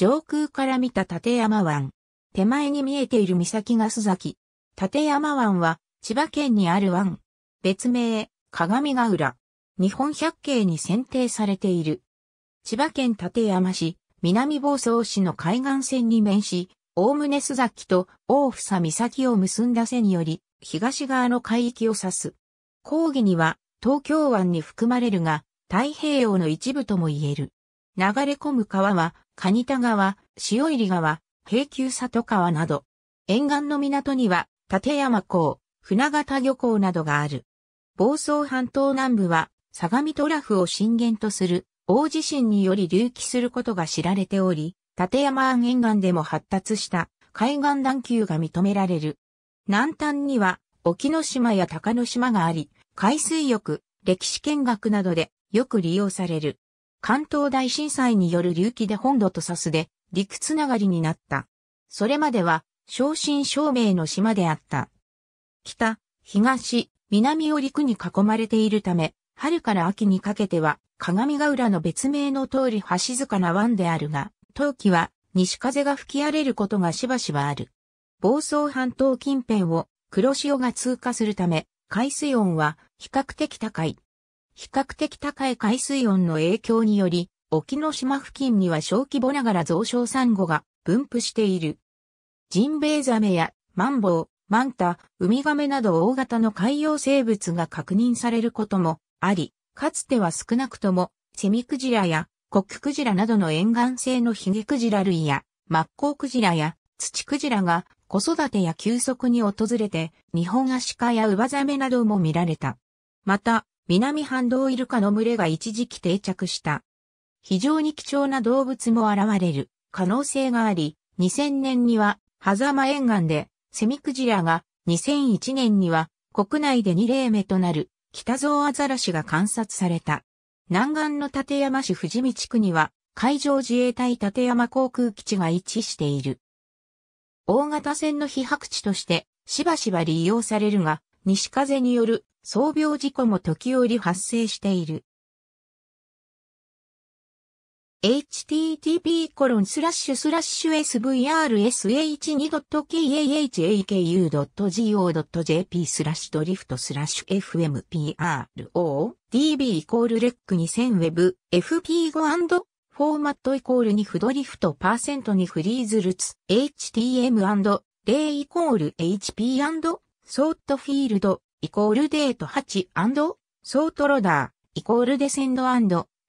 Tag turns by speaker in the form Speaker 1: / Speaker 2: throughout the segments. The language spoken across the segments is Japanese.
Speaker 1: 上空から見た立山湾。手前に見えている岬が須崎。立山湾は、千葉県にある湾。別名、鏡ヶ浦。日本百景に選定されている。千葉県立山市、南房総市の海岸線に面し、大宗須崎と大房岬を結んだ線により、東側の海域を指す。講義には、東京湾に含まれるが、太平洋の一部とも言える。流れ込む川は、蟹田川、塩入川、平久里川など。沿岸の港には、立山港、船形漁港などがある。房総半島南部は、相模トラフを震源とする、大地震により隆起することが知られており、立山湾沿岸でも発達した海岸段丘が認められる。南端には、沖ノ島や高の島があり、海水浴、歴史見学などでよく利用される。関東大震災による隆起で本土とサスで陸つながりになった。それまでは正真正銘の島であった。北、東、南を陸に囲まれているため、春から秋にかけては鏡ヶ浦の別名の通り橋塚な湾であるが、冬季は西風が吹き荒れることがしばしばある。房総半島近辺を黒潮が通過するため、海水温は比較的高い。比較的高い海水温の影響により、沖ノ島付近には小規模ながら増殖サンゴが分布している。ジンベエザメやマンボウ、マンタ、ウミガメなど大型の海洋生物が確認されることもあり、かつては少なくともセミクジラやコッククジラなどの沿岸性のヒゲクジラ類やマッコウクジラや土クジラが子育てや休息に訪れて、日本アシカやウバザメなども見られた。また、南半導イルカの群れが一時期定着した。非常に貴重な動物も現れる可能性があり、2000年には、狭間沿岸で、セミクジラが、2001年には、国内で2例目となる、北ゾウアザラシが観察された。南岸の立山市富士見地区には、海上自衛隊立山航空基地が位置している。大型船の被白地として、しばしば利用されるが、西風による創病事故も時折発生している。h t t p s v r s h 2 k a h k u g o j p スラッシュドリフトスラッシュ fmprodb イコールレック2000 web fp5& フォーマットイコール二フドリフトパーセントにフリーズルツ htm&0 イコール hp& ソートフィールドイコールデート8ソートロダー、イコールデセンド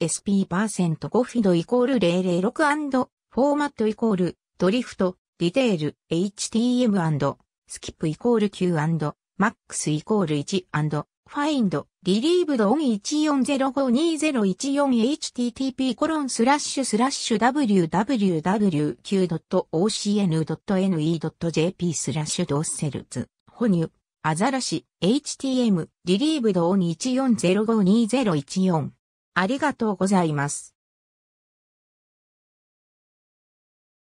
Speaker 1: &SP% フィドイコール006フォーマットイコールドリフト、ディテール、HTM& スキップイコール Q& マックスイコール1ファインド、リリーブドオン 14052014http コロンスラッシュスラッシュ www.ocn.ne.jp スラッシュドッセルズ、哺乳。アザラシ、htm、リリーブドオン14052014。ありがとうございます。